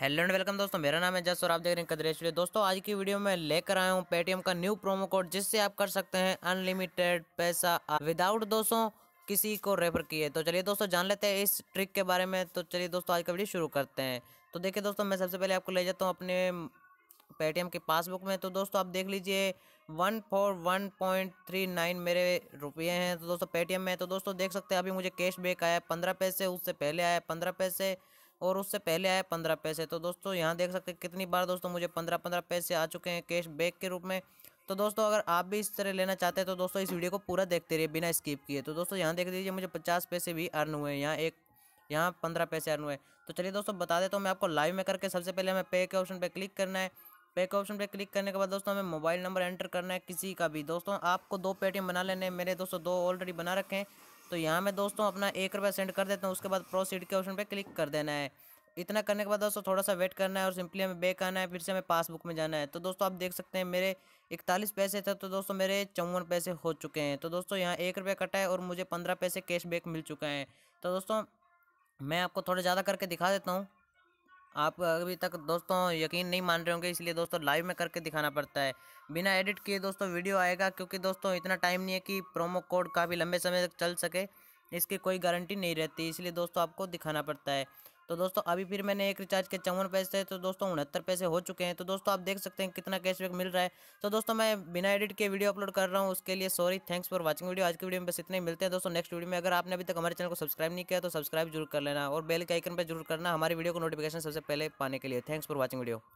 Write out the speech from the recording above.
hello and welcome दोस्तों मेरा नाम है जस और आप देख रहे हैं कदरेश दोस्तों आज की वीडियो में लेकर आया हूँ पेटीएम का न्यू प्रोमो कोड जिससे आप कर सकते हैं अनलिमिटेड पैसा विदाउट दोस्तों किसी को रेफर किए तो चलिए दोस्तों जान लेते हैं इस ट्रिक के बारे में तो चलिए दोस्तों आज का वीडियो शुरू करते हैं तो देखिए दोस्तों मैं सबसे पहले आपको ले जाता हूँ अपने पेटीएम के पासबुक में तो दोस्तों आप देख लीजिए one four one point three nine मेरे रुपये हैं तो दोस्तों पेटीएम में तो दोस्तों देख सकते हैं अभी मुझे कैश बैक आया पंद्रह पैसे उससे पहले आया पंद्रह पैसे और उससे पहले आया पंद्रह पैसे तो दोस्तों यहाँ देख सकते हैं कितनी बार दोस्तों मुझे पंद्रह पंद्रह पैसे आ चुके हैं कैश बैक के रूप में तो दोस्तों अगर आप भी इस तरह लेना चाहते हैं तो दोस्तों इस वीडियो को पूरा देखते रहिए बिना स्किप किए तो दोस्तों यहाँ देख दीजिए मुझे पचास पैसे भी अर्न हुए हैं यहाँ एक यहाँ पंद्रह पैसे अर्न हुए तो चलिए दोस्तों बता देता तो हूँ मैं आपको लाइव में करके सबसे पहले हमें पे के ऑप्शन पर क्लिक करना है पे के ऑप्शन पर क्लिक करने के बाद दोस्तों हमें मोबाइल नंबर एंटर करना है किसी का भी दोस्तों आपको दो पेटीएम बना लेने मेरे दोस्तों दो ऑलरेडी बना रखे हैं तो यहाँ मैं दोस्तों अपना एक रुपया सेंड कर देता हूँ उसके बाद प्रोसीड के ऑप्शन पर क्लिक कर देना है इतना करने के बाद दोस्तों थोड़ा सा वेट करना है और सिंपली हमें बैक आना है फिर से हमें पासबुक में जाना है तो दोस्तों आप देख सकते हैं मेरे इकतालीस पैसे थे तो दोस्तों मेरे चौवन पैसे हो चुके हैं तो दोस्तों यहाँ एक रुपया कटा है और मुझे पंद्रह पैसे कैश मिल चुका है तो दोस्तों मैं आपको थोड़ा ज़्यादा करके दिखा देता हूँ आप अभी तक दोस्तों यकीन नहीं मान रहे होंगे इसलिए दोस्तों लाइव में करके दिखाना पड़ता है बिना एडिट किए दोस्तों वीडियो आएगा क्योंकि दोस्तों इतना टाइम नहीं है कि प्रोमो कोड काफ़ी लंबे समय तक चल सके इसकी कोई गारंटी नहीं रहती इसलिए दोस्तों आपको दिखाना पड़ता है तो दोस्तों अभी फिर मैंने एक रिचार्ज के चौवन पैसे तो दोस्तों उनहत्तर पैसे हो चुके हैं तो दोस्तों आप देख सकते हैं कितना कैशबैक मिल रहा है तो दोस्तों मैं बिना एडिट के वीडियो अपलोड कर रहा हूँ उसके लिए sorry thanks for watching video आज की वीडियो में बस इतने मिलते हैं दोस्तों नेक्स्ट वीडियो में अगर आपने अभी तक हमारे चैनल को सब्सक्राइब नहीं किया तो सब्सक्राइब जरूर कर लेना और बेल के आइकन पर जरूर करना हमारी वीडियो को नोटिफिकेशन सबसे पहले पाने के लिए थैंक्स फॉर वॉचिंग वीडियो